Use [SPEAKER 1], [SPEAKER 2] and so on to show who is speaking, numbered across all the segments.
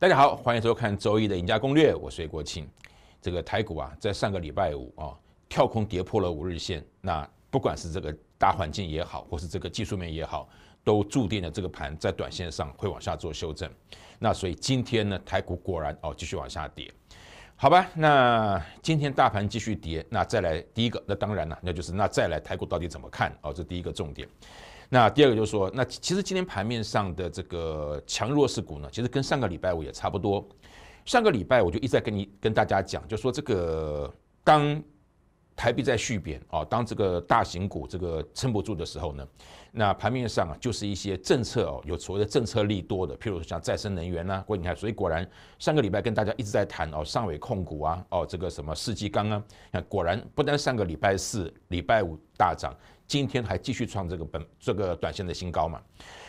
[SPEAKER 1] 大家好，欢迎收看周一的赢家攻略。我叶国庆，这个台股啊，在上个礼拜五啊，跳空跌破了五日线。那不管是这个大环境也好，或是这个技术面也好，都注定了这个盘在短线上会往下做修正。那所以今天呢，台股果然哦继续往下跌，好吧？那今天大盘继续跌，那再来第一个，那当然了，那就是那再来台股到底怎么看哦？这第一个重点。那第二个就是说，那其实今天盘面上的这个强弱势股呢，其实跟上个礼拜五也差不多。上个礼拜我就一直在跟你跟大家讲，就说这个当台币在续贬啊，当这个大型股这个撑不住的时候呢，那盘面上啊，就是一些政策哦，有所谓的政策力多的，譬如像再生能源呐，或你看，所以果然上个礼拜跟大家一直在谈哦，上伟控股啊，哦这个什么世纪钢啊，那果然不但上个礼拜四、礼拜五大涨。今天还继续创这个本这个短线的新高嘛？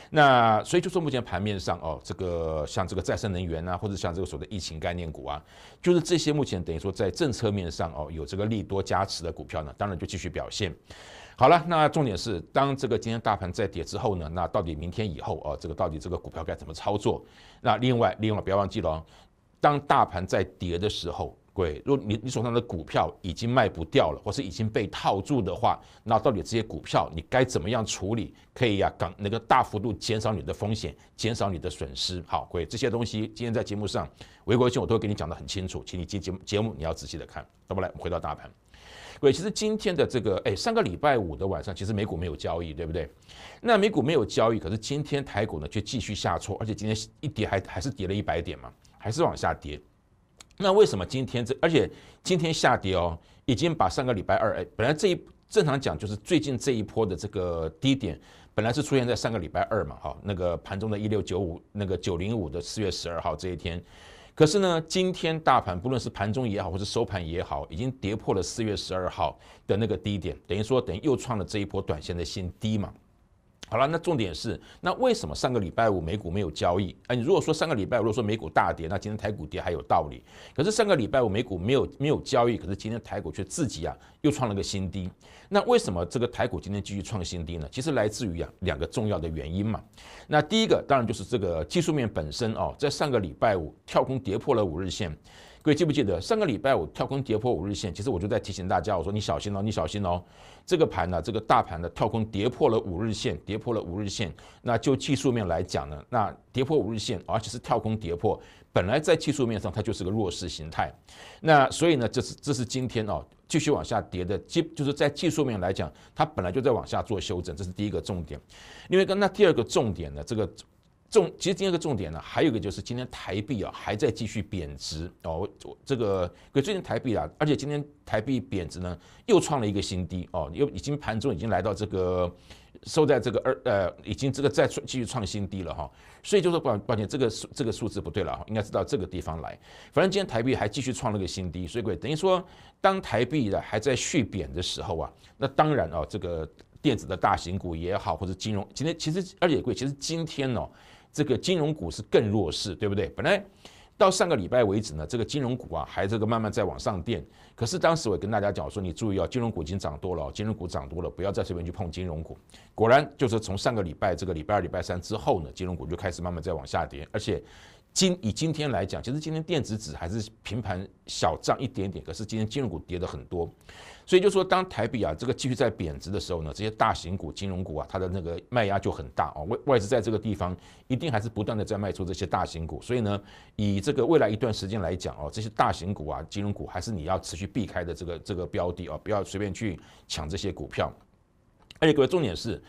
[SPEAKER 1] 那所以就说目前盘面上哦，这个像这个再生能源啊，或者像这个所谓的疫情概念股啊，就是这些目前等于说在政策面上哦有这个利多加持的股票呢，当然就继续表现。好了，那重点是当这个今天大盘再跌之后呢，那到底明天以后哦，这个到底这个股票该怎么操作？那另外另外不要忘记了，哦，当大盘在跌的时候。对，如果你你手上的股票已经卖不掉了，或是已经被套住的话，那到底这些股票你该怎么样处理？可以呀，港那个大幅度减少你的风险，减少你的损失。好，各位这些东西今天在节目上，韦国兴我都会给你讲的很清楚，请你接节目节目你要仔细的看。那么来，我们回到大盘。各位，其实今天的这个，哎，上个礼拜五的晚上，其实美股没有交易，对不对？那美股没有交易，可是今天台股呢却继续下挫，而且今天一跌还还是跌了一百点嘛，还是往下跌。那为什么今天这，而且今天下跌哦，已经把上个礼拜二，本来这一正常讲就是最近这一波的这个低点，本来是出现在上个礼拜二嘛，哈，那个盘中的1695，那个905的四月十二号这一天，可是呢，今天大盘不论是盘中也好，或是收盘也好，已经跌破了四月十二号的那个低点，等于说等于又创了这一波短线的新低嘛。好了，那重点是，那为什么上个礼拜五美股没有交易？哎，你如果说上个礼拜如果说美股大跌，那今天台股跌还有道理。可是上个礼拜五美股没有没有交易，可是今天台股却自己啊又创了个新低。那为什么这个台股今天继续创新低呢？其实来自于啊两个重要的原因嘛。那第一个当然就是这个技术面本身哦，在上个礼拜五跳空跌破了五日线。各位记不记得上个礼拜我跳空跌破五日线？其实我就在提醒大家，我说你小心哦，你小心哦。这个盘呢，这个大盘的跳空跌破了五日线，跌破了五日线。那就技术面来讲呢，那跌破五日线，而且是跳空跌破，本来在技术面上它就是个弱势形态。那所以呢，这是这是今天哦继续往下跌的基，就是在技术面来讲，它本来就在往下做修正，这是第一个重点。另外跟那第二个重点呢，这个。重其实第二个重点呢，还有一个就是今天台币啊还在继续贬值哦，这个所最近台币啊，而且今天台币贬值呢又创了一个新低哦，又已经盘中已经来到这个收在这个二呃，已经这个再创继续创新低了哈，所以就是告抱歉这个数这个数字不对了，应该知道这个地方来，反正今天台币还继续创了个新低，所以等于说当台币的还在续贬的时候啊，那当然啊这个电子的大型股也好，或者金融今天其实而且贵，其实今天哦。这个金融股是更弱势，对不对？本来到上个礼拜为止呢，这个金融股啊，还这个慢慢在往上垫。可是当时我跟大家讲说，你注意啊，金融股已经涨多了金融股涨多了，不要再随便去碰金融股。果然就是从上个礼拜这个礼拜二、礼拜三之后呢，金融股就开始慢慢在往下跌。而且今以今天来讲，其实今天电子指还是平盘小涨一点点，可是今天金融股跌的很多。所以就说，当台币啊这个继续在贬值的时候呢，这些大型股、金融股啊，它的那个卖压就很大哦。外外资在这个地方一定还是不断的在卖出这些大型股。所以呢，以这个未来一段时间来讲哦，这些大型股啊、金融股还是你要持续避开的这个这个标的啊，不要随便去抢这些股票。而且各位，重点是，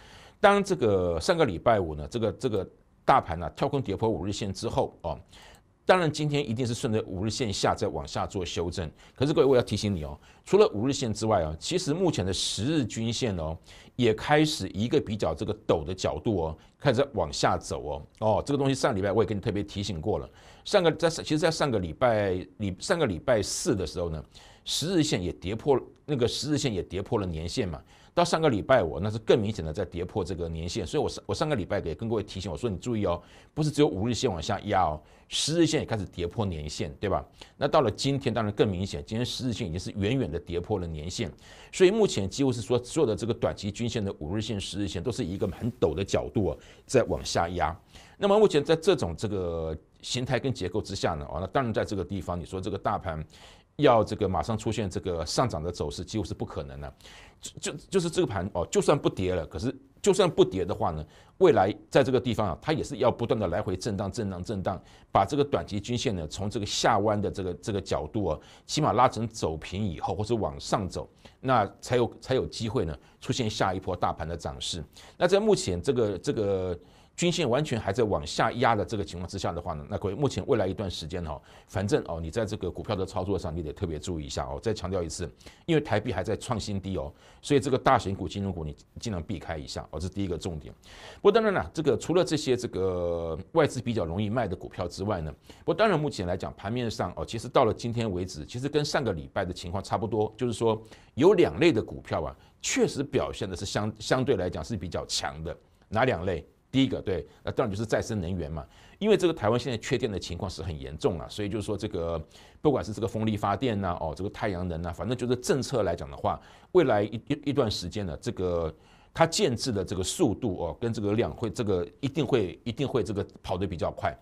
[SPEAKER 1] 当这个上个礼拜五呢，这个这个大盘呢跳空跌破五日线之后哦。当然，今天一定是顺着五日线下再往下做修正。可是各位，我要提醒你哦，除了五日线之外哦，其实目前的十日均线哦，也开始一个比较这个陡的角度哦，开始往下走哦哦。这个东西上礼拜我也跟你特别提醒过了。上个在其实，在上个礼拜礼上个礼拜四的时候呢，十日线也跌破那个十日线也跌破了年线嘛。到上个礼拜，我那是更明显的在跌破这个年线，所以我上我上个礼拜也跟各位提醒我说，你注意哦，不是只有五日线往下压哦，十日线也开始跌破年线，对吧？那到了今天，当然更明显，今天十日线已经是远远的跌破了年线，所以目前几乎是说所有的这个短期均线的五日线、十日线都是一个很陡的角度在往下压。那么目前在这种这个形态跟结构之下呢，哦，那当然在这个地方，你说这个大盘要这个马上出现这个上涨的走势，几乎是不可能的。就就是这个盘哦，就算不跌了，可是就算不跌的话呢，未来在这个地方啊，它也是要不断的来回震荡、震荡、震荡，把这个短期均线呢从这个下弯的这个这个角度啊，起码拉成走平以后，或是往上走，那才有才有机会呢出现下一波大盘的涨势。那在目前这个这个。均线完全还在往下压的这个情况之下的话呢，那各位目前未来一段时间哦，反正哦，你在这个股票的操作上你得特别注意一下哦。再强调一次，因为台币还在创新低哦，所以这个大型股、金融股你尽量避开一下哦。这是第一个重点。不过当然了，这个除了这些这个外资比较容易卖的股票之外呢，不过当然目前来讲盘面上哦，其实到了今天为止，其实跟上个礼拜的情况差不多，就是说有两类的股票啊，确实表现的是相相对来讲是比较强的。哪两类？第一个对，那当然就是再生能源嘛，因为这个台湾现在缺电的情况是很严重啊，所以就是说这个不管是这个风力发电呢，哦，这个太阳能呢，反正就是政策来讲的话，未来一一段时间呢，这个它建制的这个速度哦，跟这个量会这个一定会一定会这个跑得比较快。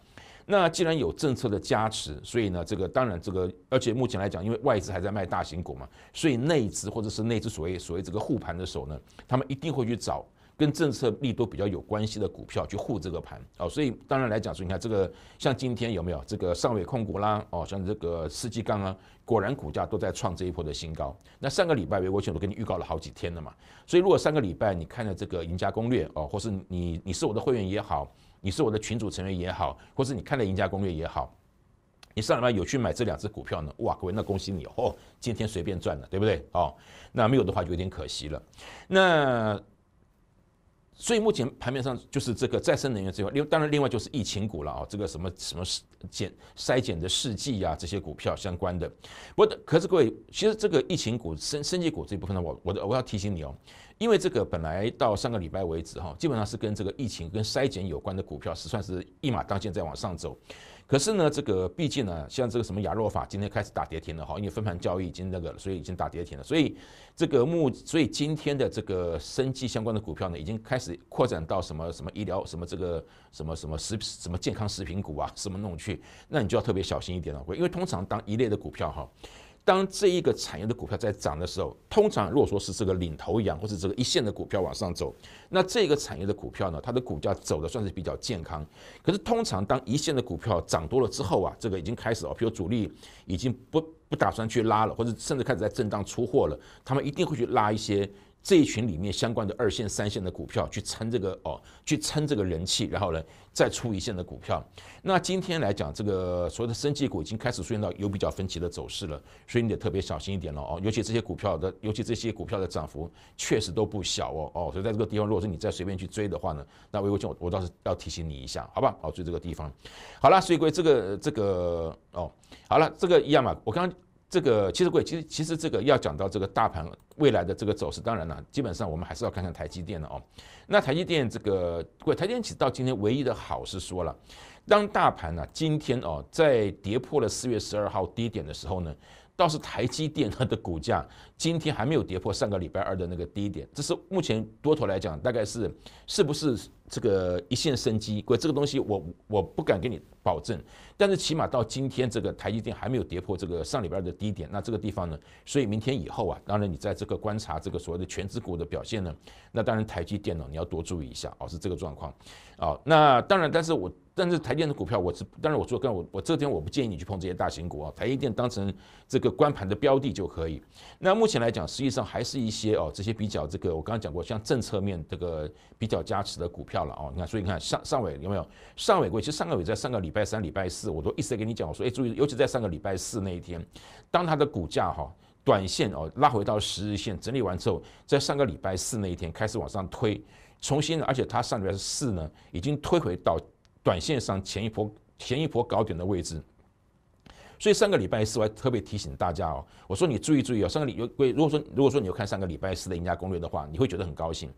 [SPEAKER 1] 那既然有政策的加持，所以呢，这个当然这个而且目前来讲，因为外资还在卖大型股嘛，所以内资或者是内资所谓所谓这个护盘的时候呢，他们一定会去找。跟政策力度比较有关系的股票去护这个盘哦，所以当然来讲说，你看这个像今天有没有这个上尾控股啦哦，像这个世纪钢啊，果然股价都在创这一波的新高。那上个礼拜，维沃群都跟你预告了好几天了嘛，所以如果上个礼拜你看了这个赢家攻略哦，或是你你是我的会员也好，你是我的群组成员也好，或是你看了赢家攻略也好，你上礼拜有去买这两只股票呢？哇，各位那恭喜你哦，今天随便赚了，对不对？哦，那没有的话就有点可惜了，那。所以目前盘面上就是这个再生能源这块，另当然另外就是疫情股了啊，这个什么什么减筛检的试剂呀，这些股票相关的。我可是各位，其实这个疫情股、生升级股这一部分呢，我我我要提醒你哦，因为这个本来到上个礼拜为止哈，基本上是跟这个疫情跟筛检有关的股票，是算是一马当先在往上走。可是呢，这个毕竟呢，像这个什么雅若法今天开始打跌停了哈，因为分盘交易已经那个了，所以已经打跌停了。所以这个目，所以今天的这个生机相关的股票呢，已经开始扩展到什么什么医疗、什么这个什么什么食、什么健康食品股啊，什么弄去，那你就要特别小心一点了，因为通常当一类的股票哈。当这一个产业的股票在涨的时候，通常如果说是这个领头羊或者这个一线的股票往上走，那这个产业的股票呢，它的股价走的算是比较健康。可是通常当一线的股票涨多了之后啊，这个已经开始哦，比如主力已经不不打算去拉了，或者甚至开始在震荡出货了，他们一定会去拉一些。这一群里面相关的二线、三线的股票去撑这个哦，去撑这个人气，然后呢再出一线的股票。那今天来讲，这个所有的升绩股已经开始出现到有比较分歧的走势了，所以你得特别小心一点了哦。尤其这些股票的，尤其这些股票的涨幅确实都不小哦哦，所以在这个地方，如果说你再随便去追的话呢，那我我我倒是要提醒你一下，好吧？哦，注意这个地方。好了，所以各位，这个这个哦，好了，这个一样嘛，我刚刚。这个其实贵，其实其实这个要讲到这个大盘未来的这个走势，当然了，基本上我们还是要看看台积电的哦。那台积电这个贵，台积电其实到今天唯一的好是说了，当大盘呢今天哦在跌破了四月十二号低点的时候呢，倒是台积电它的股价。今天还没有跌破上个礼拜二的那个低点，这是目前多头来讲，大概是是不是这个一线生机？我过这个东西我我不敢给你保证，但是起码到今天这个台积电还没有跌破这个上礼拜二的低点，那这个地方呢，所以明天以后啊，当然你在这个观察这个所谓的全职股的表现呢，那当然台积电脑你要多注意一下哦，是这个状况啊。那当然，但是我但是台电的股票，我是当然我说跟我我这天我不建议你去碰这些大型股啊，台积电当成这个关盘的标的就可以。那目。目前来讲，实际上还是一些哦，这些比较这个，我刚刚讲过，像政策面这个比较加持的股票了哦。你看，所以你看上上尾有没有上尾贵？其实上个尾在上个礼拜三、礼拜四，我都一直在跟你讲，我说哎，注意，尤其在上个礼拜四那一天，当它的股价哈短线哦拉回到十日线整理完之后，在上个礼拜四那一天开始往上推，重新，而且它上礼拜四呢已经推回到短线上前一波前一波高点的位置。所以上个礼拜四，我还特别提醒大家哦，我说你注意注意哦。上个礼拜贵，如果说如果说你有看上个礼拜四的赢家攻略的话，你会觉得很高兴，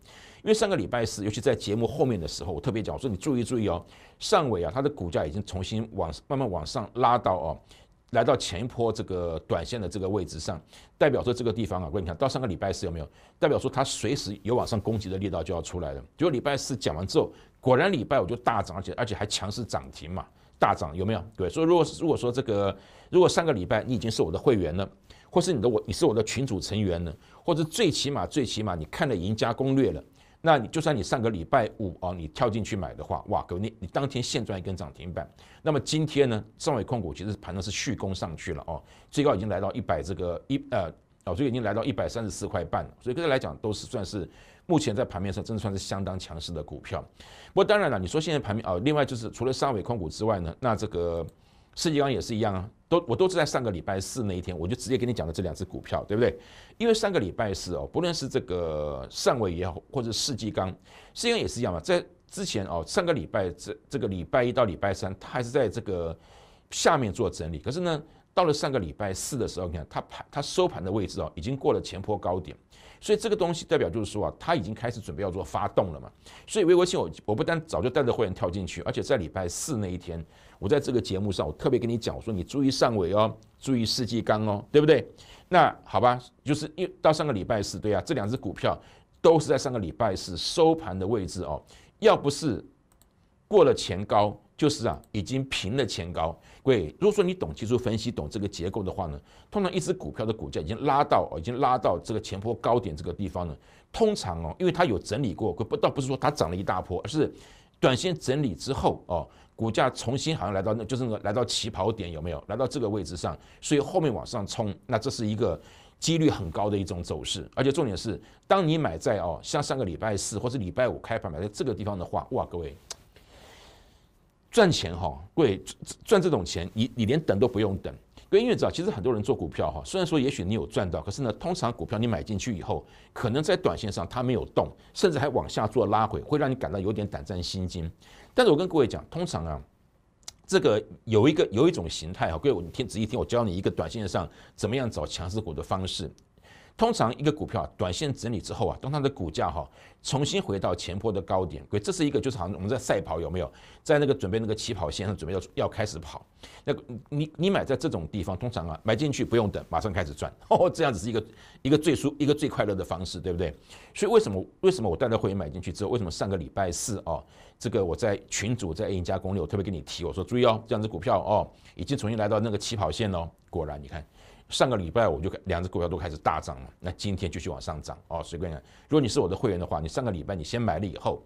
[SPEAKER 1] 因为上个礼拜四，尤其在节目后面的时候，我特别讲我说你注意注意哦，上尾啊，它的股价已经重新往慢慢往上拉到哦，来到前一波这个短线的这个位置上，代表说这个地方啊，跟你看到上个礼拜四有没有？代表说它随时有往上攻击的力道就要出来了。结果礼拜四讲完之后，果然礼拜五就大涨，而且而且还强势涨停嘛。大涨有没有？对，所以如果如果说这个，如果上个礼拜你已经是我的会员了，或是你的我你是我的群主成员了，或者最起码最起码你看了《赢家攻略》了，那你就算你上个礼拜五啊，你跳进去买的话，哇，各位你你当天现赚一根涨停板。那么今天呢，上伟控股其实盘的是续攻上去了哦，最高已经来到一百这个一呃，哦，所以已经来到一百三十四块半，所以跟它来讲都是算是。目前在盘面上真的算是相当强势的股票，不过当然了，你说现在盘面啊，另外就是除了上尾控股之外呢，那这个世纪钢也是一样啊，都我都是在上个礼拜四那一天，我就直接跟你讲的这两只股票，对不对？因为上个礼拜四哦，不论是这个汕尾也好，或者世纪钢，世纪钢也是一样嘛，在之前哦，上个礼拜这这个礼拜一到礼拜三，它还是在这个下面做整理，可是呢，到了上个礼拜四的时候，你看它盘它收盘的位置啊，已经过了前坡高点。所以这个东西代表就是说啊，他已经开始准备要做发动了嘛。所以微博信我我不但早就带着会员跳进去，而且在礼拜四那一天，我在这个节目上，我特别跟你讲，我说你注意上尾哦，注意世纪刚哦，对不对？那好吧，就是一到上个礼拜四，对啊，这两只股票都是在上个礼拜四收盘的位置哦，要不是过了前高。就是啊，已经平了前高。各位，如果说你懂技术分析，懂这个结构的话呢，通常一只股票的股价已经拉到哦，已经拉到这个前坡高点这个地方呢，通常哦，因为它有整理过，可不倒不是说它涨了一大波，而是短线整理之后哦，股价重新好像来到那，就是那个来到起跑点，有没有？来到这个位置上，所以后面往上冲，那这是一个几率很高的一种走势。而且重点是，当你买在哦，像上个礼拜四或者礼拜五开盘买在这个地方的话，哇，各位。赚钱哈，各位赚这种钱，你你连等都不用等。各位因为知道，其实很多人做股票哈，虽然说也许你有赚到，可是呢，通常股票你买进去以后，可能在短线上它没有动，甚至还往下做拉回，会让你感到有点胆战心惊。但是我跟各位讲，通常啊，这个有一个有一种形态啊，各位你听仔细听，我教你一个短线上怎么样找强势股的方式。通常一个股票短线整理之后啊，当它的股价哈重新回到前坡的高点，鬼，这是一个就是好像我们在赛跑有没有，在那个准备那个起跑线上准备要要开始跑，那个你你买在这种地方通常啊买进去不用等，马上开始赚，哦，这样子是一个一个最舒一个最快乐的方式，对不对？所以为什么为什么我带着会员买进去之后，为什么上个礼拜四哦，这个我在群主在赢家攻略我特别跟你提，我说注意哦，这样子股票哦已经重新来到那个起跑线了，果然你看。上个礼拜我就两只股票都开始大涨了，那今天继续往上涨哦。随便，你，如果你是我的会员的话，你上个礼拜你先买了以后。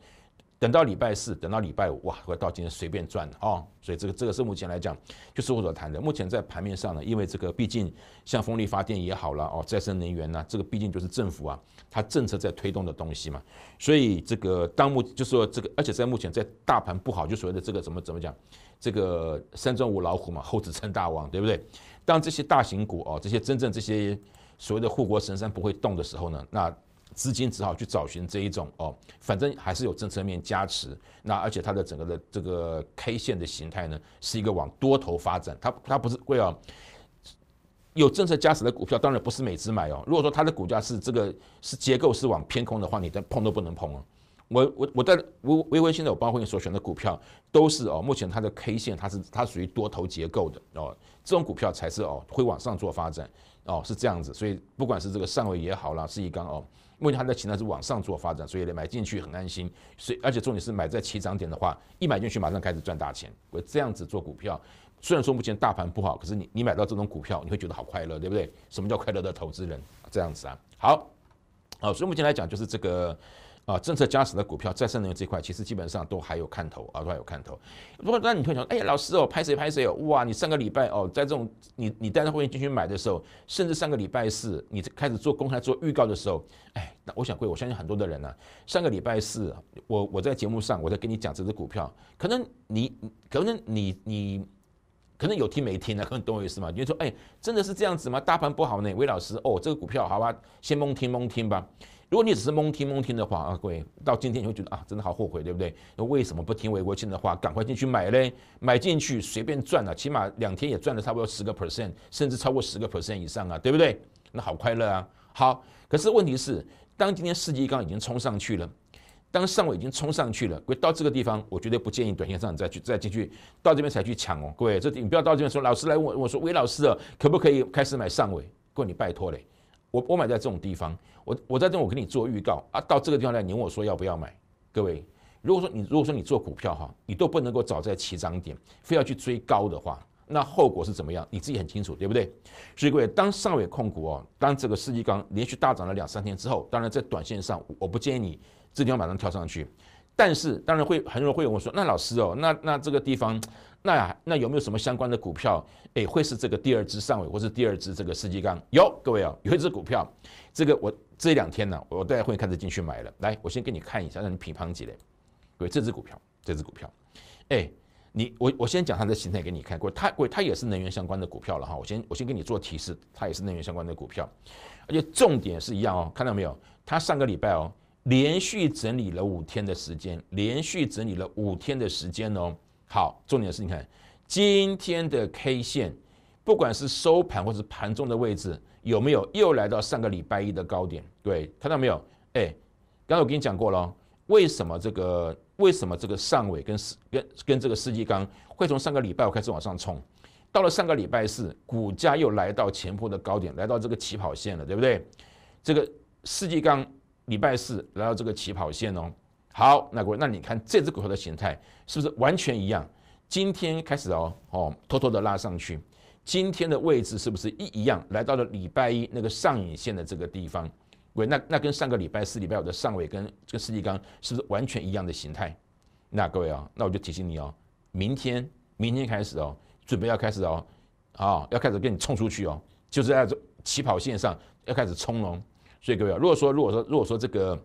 [SPEAKER 1] 等到礼拜四，等到礼拜五，哇，我到今天随便赚的哦！所以这个这个是目前来讲，就是我所谈的。目前在盘面上呢，因为这个毕竟像风力发电也好了哦，再生能源呢，这个毕竟就是政府啊，它政策在推动的东西嘛。所以这个当目就是说这个，而且在目前在大盘不好，就所谓的这个怎么怎么讲，这个三庄五老虎嘛，猴子称大王，对不对？当这些大型股哦，这些真正这些所谓的护国神山不会动的时候呢，那。资金只好去找寻这一种哦，反正还是有政策面加持。那而且它的整个的这个 K 线的形态呢，是一个往多头发展。它它不是为哦有政策加持的股票，当然不是每只买哦。如果说它的股价是这个是结构是往偏空的话，你碰都不能碰哦。我我我在微微微现在我帮会你所选的股票都是哦，目前它的 K 线它是它属于多头结构的哦，这种股票才是哦会往上做发展哦是这样子。所以不管是这个上位也好啦，是一刚哦。因为它的形态是往上做发展，所以买进去很安心。所以而且重点是买在起涨点的话，一买进去马上开始赚大钱。我这样子做股票，虽然说目前大盘不好，可是你你买到这种股票，你会觉得好快乐，对不对？什么叫快乐的投资人？这样子啊，好好，所以目前来讲，就是这个。啊，政策加持的股票，再生能源这块其实基本上都还有看头啊，都还有看头。不过，那你会想，哎老师哦，拍谁拍谁哦，哇，你上个礼拜哦，在这种你你带着会员进去买的时候，甚至上个礼拜四你开始做公开做预告的时候，哎，那我想会，我相信很多的人呢，上个礼拜四，我我在节目上我在跟你讲这只股票，可能你可能你你可能有听没听呢？可能懂我意思吗？就说，哎，真的是这样子吗？大盘不好呢，魏老师哦，这个股票好吧，先蒙听蒙听吧。如果你只是蒙听蒙听的话啊，各位到今天你会觉得啊，真的好后悔，对不对？为什么不听韦国清的话，赶快进去买嘞？买进去随便赚了，起码两天也赚了差不多十个 percent，甚至超过十个 percent 以上啊，对不对？那好快乐啊！好，可是问题是，当今天四一刚已经冲上去了，当上尾已经冲上去了，各位到这个地方，我绝对不建议短线上再去再进去，到这边才去抢哦，各位这你不要到这边说，老师来问我，我说韦老师啊，可不可以开始买上尾？各位你拜托嘞。我我买在这种地方，我我在这我给你做预告啊，到这个地方来你问我说要不要买？各位，如果说你如果说你做股票哈，你都不能够早在起涨点，非要去追高的话，那后果是怎么样？你自己很清楚，对不对？所以各位，当上尾控股哦，当这个世纪刚连续大涨了两三天之后，当然在短线上，我不建议你这地方马上跳上去。但是当然会很多人会问我说，那老师哦，那那这个地方。那那有没有什么相关的股票？哎，会是这个第二只上尾，或是第二只这个世纪钢？有，各位哦，有一只股票，这个我这两天呢，我待会开始进去买了。来，我先给你看一下，让你品盘起来。各位，这只股票，这只股票，哎，你我我先讲它的形态给你看。各位，它各位它也是能源相关的股票了哈。我先我先给你做提示，它也是能源相关的股票，而且重点是一样哦。看到没有？它上个礼拜哦，连续整理了五天的时间，连续整理了五天的时间哦。好，重点是，你看今天的 K 线，不管是收盘或是盘中的位置，有没有又来到上个礼拜一的高点？对，看到没有？哎，刚才我跟你讲过了，为什么这个为什么这个上尾跟四跟跟这个世纪刚会从上个礼拜五开始往上冲，到了上个礼拜四，股价又来到前坡的高点，来到这个起跑线了，对不对？这个世纪刚礼拜四来到这个起跑线哦。好，那各位，那你看这只股票的形态是不是完全一样？今天开始哦，哦，偷偷的拉上去，今天的位置是不是一一样？来到了礼拜一那个上影线的这个地方，各位，那那跟上个礼拜四、礼拜五的上尾跟这个四纪刚是不是完全一样的形态？那各位啊，那我就提醒你哦，明天，明天开始哦，准备要开始哦，啊，要开始跟你冲出去哦，就是在起跑线上要开始冲哦。所以各位啊，如果说，如果说，如果说这个，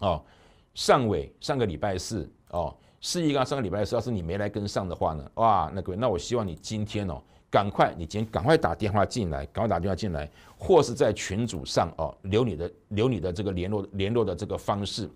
[SPEAKER 1] 哦。上尾上个礼拜四哦，四一刚上个礼拜四，要是你没来跟上的话呢，哇，那各位，那我希望你今天哦，赶快，你今天赶快打电话进来，赶快打电话进来，或是在群组上哦，留你的留你的这个联络联络的这个方式，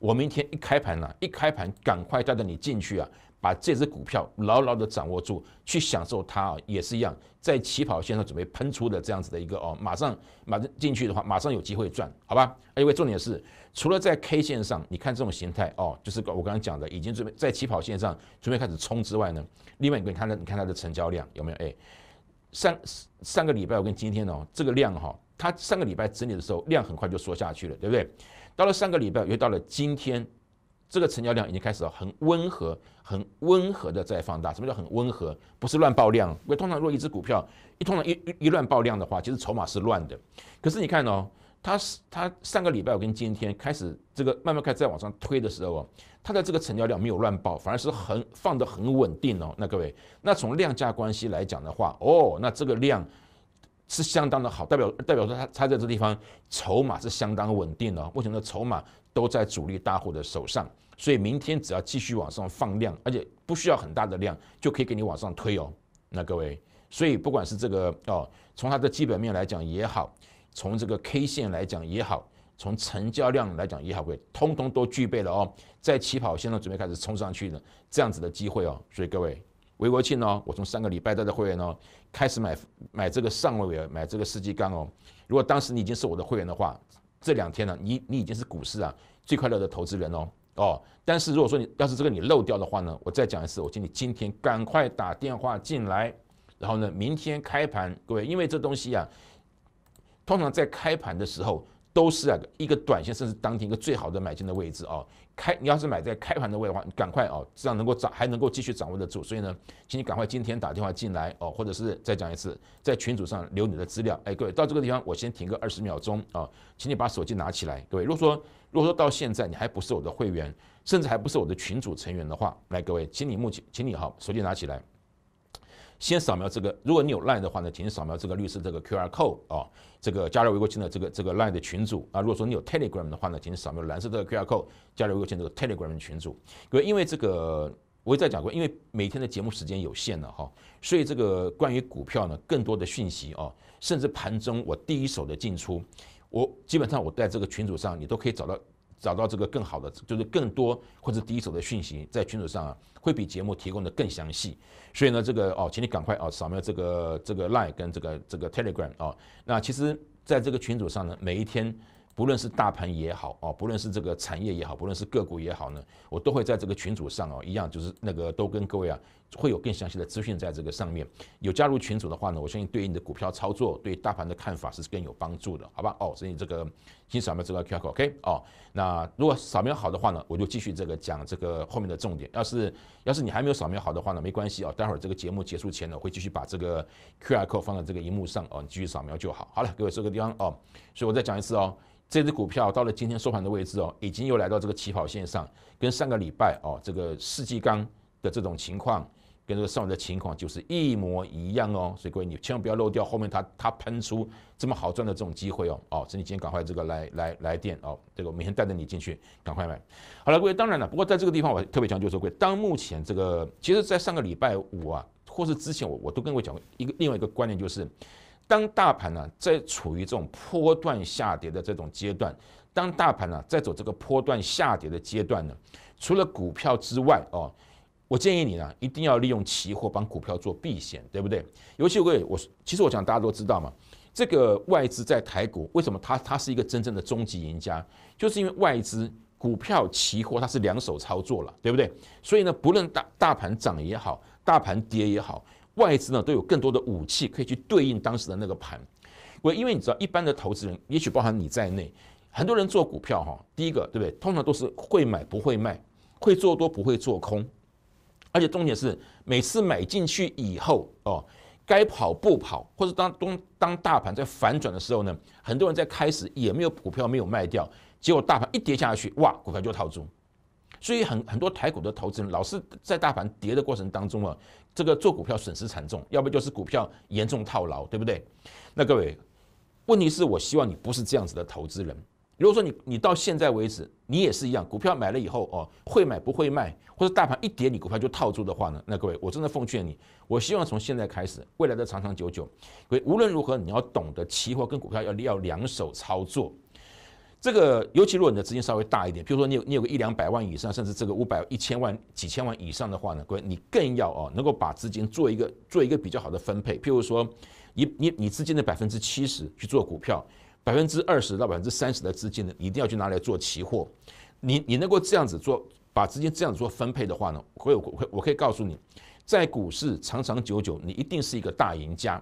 [SPEAKER 1] 我明天一开盘了，一开盘赶快带着你进去啊。把这只股票牢牢地掌握住，去享受它啊，也是一样，在起跑线上准备喷出的这样子的一个哦，马上马上进去的话，马上有机会赚，好吧？因为位，重点是，除了在 K 线上你看这种形态哦，就是我刚刚讲的，已经准备在起跑线上准备开始冲之外呢，另外一个你看它，你看它的成交量有没有？哎，上上个礼拜我跟今天哦，这个量哈，它上个礼拜整理的时候量很快就缩下去了，对不对？到了上个礼拜又到了今天。这个成交量已经开始很温和、很温和的在放大。什么叫很温和？不是乱爆量。因为通常若一只股票一通常一一乱爆量的话，其实筹码是乱的。可是你看哦，它它上个礼拜我跟今天开始这个慢慢开始在往上推的时候哦，它的这个成交量没有乱爆，反而是很放的很稳定哦。那各位，那从量价关系来讲的话，哦，那这个量是相当的好，代表代表说它它在这地方筹码是相当稳定的。目前的筹码都在主力大户的手上。所以明天只要继续往上放量，而且不需要很大的量，就可以给你往上推哦。那各位，所以不管是这个哦，从它的基本面来讲也好，从这个 K 线来讲也好，从成交量来讲也好，会通通都具备了哦，在起跑线上准备开始冲上去的这样子的机会哦。所以各位，韦国庆哦，我从上个礼拜带的会员哦，开始买买这个上位元，买这个四季钢哦。如果当时你已经是我的会员的话，这两天呢，你你已经是股市啊最快乐的投资人哦。哦，但是如果说你要是这个你漏掉的话呢，我再讲一次，我请你今天赶快打电话进来，然后呢，明天开盘，各位，因为这东西啊，通常在开盘的时候都是啊一个短线，甚至当天一个最好的买进的位置啊。开，你要是买在开盘的位的话，你赶快哦，这样能够掌还能够继续掌握得住。所以呢，请你赶快今天打电话进来哦，或者是再讲一次，在群组上留你的资料。哎，各位到这个地方，我先停个二十秒钟啊，请你把手机拿起来。各位，如果说如果说到现在你还不是我的会员，甚至还不是我的群组成员的话，来，各位，请你目前，请你好，手机拿起来。先扫描这个，如果你有 Line 的话呢，请扫描这个绿色这个 QR code 啊，这个加入微国群的这个这个 Line 的群组啊。如果说你有 Telegram 的话呢，请扫描蓝色的 QR code 加入微国群这个 Telegram 群组。因为因为这个我再讲过，因为每天的节目时间有限了哈，所以这个关于股票呢更多的讯息啊，甚至盘中我第一手的进出，我基本上我在这个群组上你都可以找到。找到这个更好的，就是更多或者第一手的讯息，在群组上啊，会比节目提供的更详细。所以呢，这个哦，请你赶快哦，扫描这个这个 Line 跟这个这个 Telegram 哦。那其实在这个群组上呢，每一天。不论是大盘也好啊，不论是这个产业也好，不论是个股也好呢，我都会在这个群组上哦，一样就是那个都跟各位啊会有更详细的资讯在这个上面。有加入群组的话呢，我相信对你的股票操作、对大盘的看法是更有帮助的，好吧？哦，所以这个请扫描这个 Q R code，OK？哦，那如果扫描好的话呢，我就继续这个讲这个后面的重点。要是要是你还没有扫描好的话呢，没关系哦，待会儿这个节目结束前呢，我会继续把这个 Q R code 放在这个荧幕上哦，你继续扫描就好。好了，各位这个地方哦，所以我再讲一次哦。这只股票到了今天收盘的位置哦，已经又来到这个起跑线上，跟上个礼拜哦，这个世纪钢的这种情况跟这个上午的情况就是一模一样哦，所以各位你千万不要漏掉后面它它喷出这么好赚的这种机会哦，哦，所以你今天赶快这个来来来电哦，这个我明天带着你进去赶快买。好了，各位，当然了，不过在这个地方我特别强调就是各位，当目前这个其实，在上个礼拜五啊，或是之前我我都跟各位讲过一个另外一个观念就是。当大盘呢在处于这种波段下跌的这种阶段，当大盘呢在走这个波段下跌的阶段呢，除了股票之外哦，我建议你呢一定要利用期货帮股票做避险，对不对？尤其各位，我其实我想大家都知道嘛，这个外资在台股为什么它它是一个真正的终极赢家，就是因为外资股票期货它是两手操作了，对不对？所以呢，不论大大盘涨也好，大盘跌也好。外资呢都有更多的武器可以去对应当时的那个盘，因为你知道，一般的投资人也许包含你在内，很多人做股票哈，第一个对不对？通常都是会买不会卖，会做多不会做空，而且重点是每次买进去以后哦，该跑不跑，或者当当当大盘在反转的时候呢，很多人在开始也没有股票没有卖掉，结果大盘一跌下去，哇，股票就套住，所以很很多台股的投资人老是在大盘跌的过程当中啊。这个做股票损失惨重，要不就是股票严重套牢，对不对？那各位，问题是我希望你不是这样子的投资人。如果说你你到现在为止你也是一样，股票买了以后哦，会买不会卖，或者大盘一跌你股票就套住的话呢？那各位，我真的奉劝你，我希望从现在开始，未来的长长久久，各位无论如何你要懂得期货跟股票要要两手操作。这个，尤其如果你的资金稍微大一点，比如说你有你有个一两百万以上，甚至这个五百一千万、几千万以上的话呢，各位，你更要哦，能够把资金做一个做一个比较好的分配。譬如说，你你你资金的百分之七十去做股票，百分之二十到百分之三十的资金呢，一定要去拿来做期货。你你能够这样子做，把资金这样子做分配的话呢，会我我我可以告诉你，在股市长长久久，你一定是一个大赢家。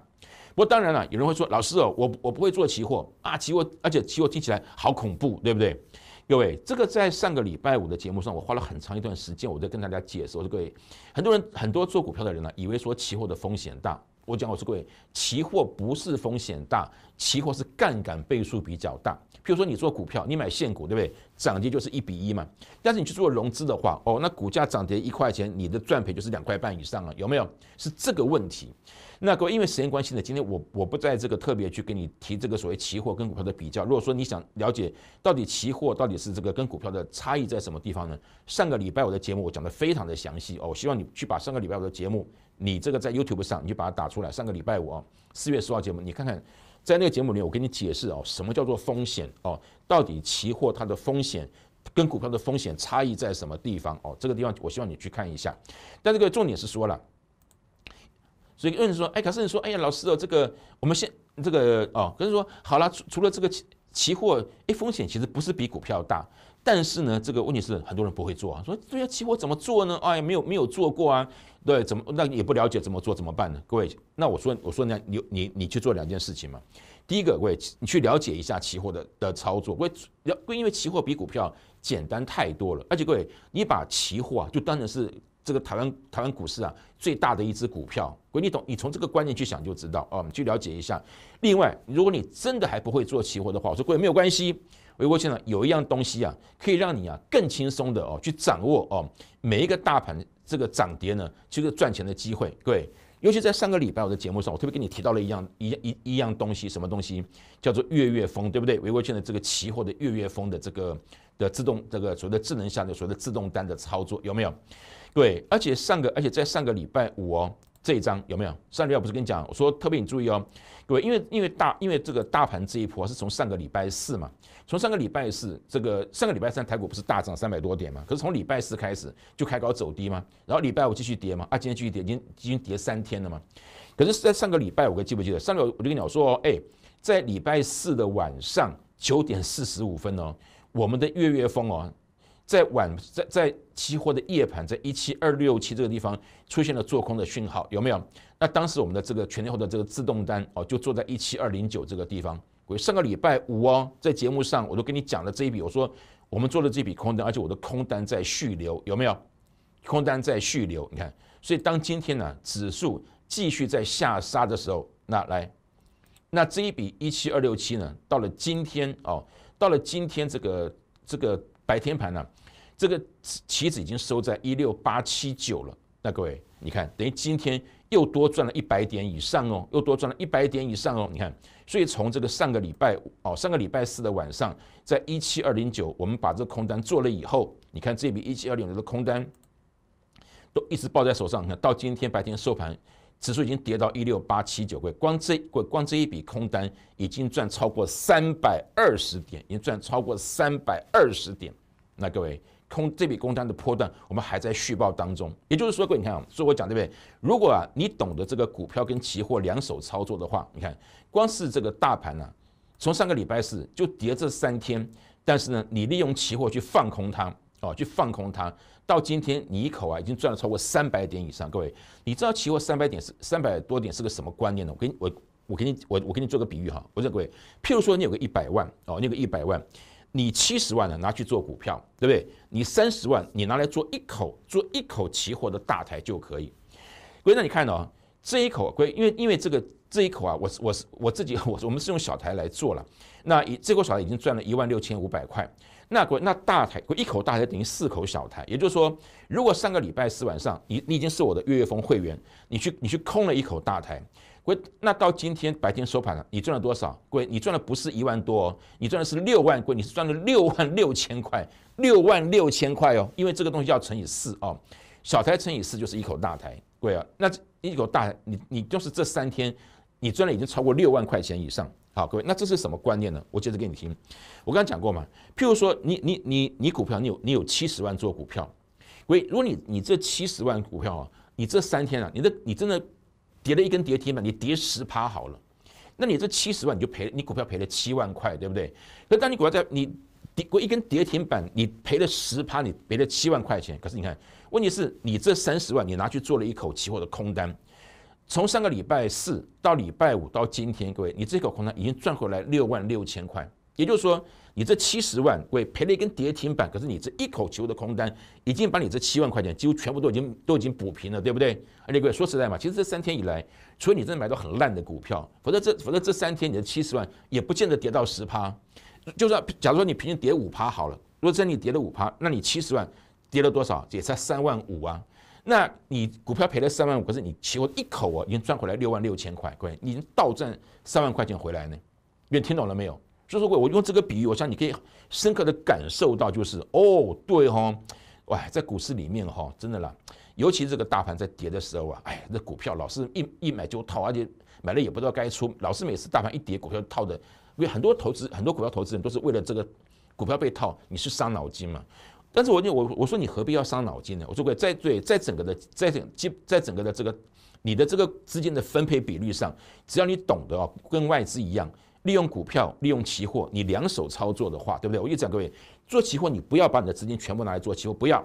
[SPEAKER 1] 不过当然了，有人会说：“老师哦，我我不会做期货啊，期货，而且期货听起来好恐怖，对不对？”各位，这个在上个礼拜五的节目上，我花了很长一段时间，我在跟大家解释。我说各位，很多人很多做股票的人呢，以为说期货的风险大。我讲我是各位，期货不是风险大，期货是杠杆倍数比较大。譬如说你做股票，你买现股，对不对？涨跌就是一比一嘛。但是你去做融资的话，哦，那股价涨跌一块钱，你的赚赔就是两块半以上了，有没有？是这个问题。那各位，因为时间关系呢，今天我我不在这个特别去跟你提这个所谓期货跟股票的比较。如果说你想了解到底期货到底是这个跟股票的差异在什么地方呢？上个礼拜我的节目我讲的非常的详细哦，我希望你去把上个礼拜我的节目。你这个在 YouTube 上，你就把它打出来。上个礼拜五啊，四月十号节目，你看看，在那个节目里，我给你解释哦，什么叫做风险哦？到底期货它的风险跟股票的风险差异在什么地方哦？这个地方我希望你去看一下。但这个重点是说了，所以有人说，哎，可是你说，哎呀，老师哦，这个我们现这个哦，可是说好了，除除了这个期期货，哎，风险其实不是比股票大。但是呢，这个问题是很多人不会做啊，说对啊，期货怎么做呢？哎没有没有做过啊，对，怎么那也不了解怎么做，怎么办呢？各位，那我说我说呢，你你你去做两件事情嘛。第一个，各位，你去了解一下期货的的操作。各位因为期货比股票简单太多了，而且各位，你把期货啊就当成是这个台湾台湾股市啊最大的一只股票。各位，你懂，你从这个观念去想就知道啊。去了解一下。另外，如果你真的还不会做期货的话，我说各位没有关系。回国先呢，有一样东西啊，可以让你啊更轻松的哦去掌握哦每一个大盘这个涨跌呢，其实赚钱的机会。各位，尤其在上个礼拜我的节目上，我特别跟你提到了一样一一一样东西，什么东西叫做月月风，对不对？维国先的这个期货的月月风的这个的自动这个所谓的智能下的所谓的自动单的操作有没有？对，而且上个而且在上个礼拜五哦。这一张有没有？上六要不是跟你讲，我说特别你注意哦，各位，因为因为大因为这个大盘这一波是从上个礼拜四嘛，从上个礼拜四这个上个礼拜三台股不是大涨三百多点嘛，可是从礼拜四开始就开高走低嘛，然后礼拜五继续跌嘛，啊今天继续跌，已经已经跌三天了嘛，可是，在上个礼拜五，各记不记得？上六我就跟你说哦，哎，在礼拜四的晚上九点四十五分哦，我们的月月峰哦。在晚在在期货的夜盘，在一七二六七这个地方出现了做空的讯号，有没有？那当时我们的这个全天候的这个自动单哦，就做在一七二零九这个地方。我上个礼拜五哦，在节目上我都跟你讲了这一笔，我说我们做了这笔空单，而且我的空单在续流，有没有？空单在续流，你看，所以当今天呢，指数继续在下杀的时候，那来，那这一笔一七二六七呢，到了今天哦，到了今天这个这个。白天盘呢，这个棋子已经收在一六八七九了。那各位，你看，等于今天又多赚了一百点以上哦，又多赚了一百点以上哦。你看，所以从这个上个礼拜哦，上个礼拜四的晚上，在一七二零九，我们把这空单做了以后，你看这笔一七二零九的空单都一直抱在手上。看到今天白天收盘，指数已经跌到一六八七九。各位，光这光这一笔空单已经赚超过三百二十点，已经赚超过三百二十点。那各位，空这笔公单的波段，我们还在续报当中。也就是说，各位，你看啊，所以我讲对不对？如果啊，你懂得这个股票跟期货两手操作的话，你看，光是这个大盘呢，从上个礼拜四就跌这三天，但是呢，你利用期货去放空它，哦，去放空它，到今天你一口啊，已经赚了超过三百点以上。各位，你知道期货三百点是三百多点是个什么观念呢？我给你，我我给你，我我给你做个比喻哈。我各位，譬如说你有个一百万，哦，你有个一百万。你七十万呢，拿去做股票，对不对？你三十万，你拿来做一口做一口期货的大台就可以。龟那你看呢？这一口龟，因为因为这个这一口啊，我我是我自己，我我们是用小台来做了。那以这口小台已经赚了一万六千五百块。那龟那大台一口大台等于四口小台，也就是说，如果上个礼拜四晚上，你你已经是我的月月峰会员，你去你去空了一口大台。各那到今天白天收盘了，你赚了多少？各位，你赚的不是一万多，哦，你赚的是六万。贵，你是赚了六万六千块，六万六千块哦。因为这个东西要乘以四哦，小台乘以四就是一口大台。贵啊，那一口大，你你就是这三天，你赚了已经超过六万块钱以上。好，各位，那这是什么观念呢？我接着给你听。我刚刚讲过嘛，譬如说，你你你你股票，你有你有七十万做股票。喂，如果你你这七十万股票啊，你这三天啊，你的你真的。跌了一根跌停板，你跌十趴好了，那你这七十万你就赔，你股票赔了七万块，对不对？那当你股票在你跌过一根跌停板，你赔了十趴，你赔了七万块钱。可是你看，问题是你这三十万你拿去做了一口期货的空单，从上个礼拜四到礼拜五到今天，各位，你这口空单已经赚回来六万六千块，也就是说。你这七十万，乖，赔了一根跌停板，可是你这一口球的空单，已经把你这七万块钱几乎全部都已经都已经补平了，对不对？而且各位说实在嘛，其实这三天以来，除非你真的买到很烂的股票，否则这否则这三天你的七十万也不见得跌到十趴，就算假如说你平均跌五趴好了，如果真你跌了五趴，那你七十万跌了多少？也才三万五啊，那你股票赔了三万五，可是你期货一口啊，已经赚回来六万六千块，各位，你已经倒赚三万块钱回来呢，你听懂了没有？就是我用这个比喻，我想你可以深刻的感受到，就是哦，对哈，哇，在股市里面哈，真的啦，尤其这个大盘在跌的时候啊，哎，那股票老是一一买就套，而且买了也不知道该出，老是每次大盘一跌，股票套的。因为很多投资，很多股票投资人都是为了这个股票被套，你是伤脑筋嘛。但是我就我我说你何必要伤脑筋呢？我说在对在整个的在基在整个的这个你的这个资金的分配比率上，只要你懂得哦，跟外资一样。利用股票，利用期货，你两手操作的话，对不对？我一讲各位，做期货你不要把你的资金全部拿来做期货，不要。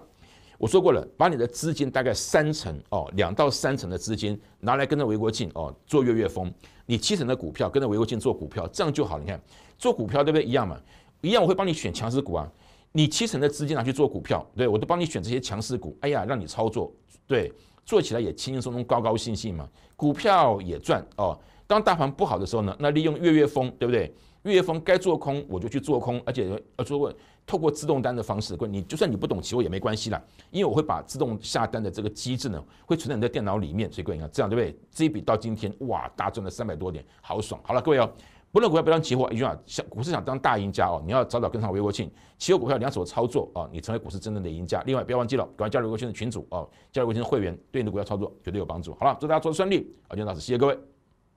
[SPEAKER 1] 我说过了，把你的资金大概三成哦，两到三成的资金拿来跟着韦国进哦做月月风，你七成的股票跟着韦国进做股票，这样就好。你看，做股票对不对？一样嘛，一样。我会帮你选强势股啊，你七成的资金拿去做股票，对，我都帮你选这些强势股，哎呀，让你操作，对，做起来也轻轻松松，高高兴兴嘛，股票也赚哦。当大盘不好的时候呢，那利用月月风，对不对？月月风该做空我就去做空，而且呃，通过透过自动单的方式，各你就算你不懂期货也没关系啦，因为我会把自动下单的这个机制呢，会存在你的电脑里面。所以各位你看这样对不对？这一笔到今天哇，大赚了三百多点，好爽！好了，各位哦，不论股票，不要当期货，一句话，想股市想当大赢家哦，你要早早跟上魏国庆，期货股票两手操作哦，你成为股市真正的赢家。另外不要忘记了，加入魏国庆的群主哦，加入魏国庆的会员，对你的股票操作绝对有帮助。好了，祝大家做的顺利，好，今天到此，谢谢各位。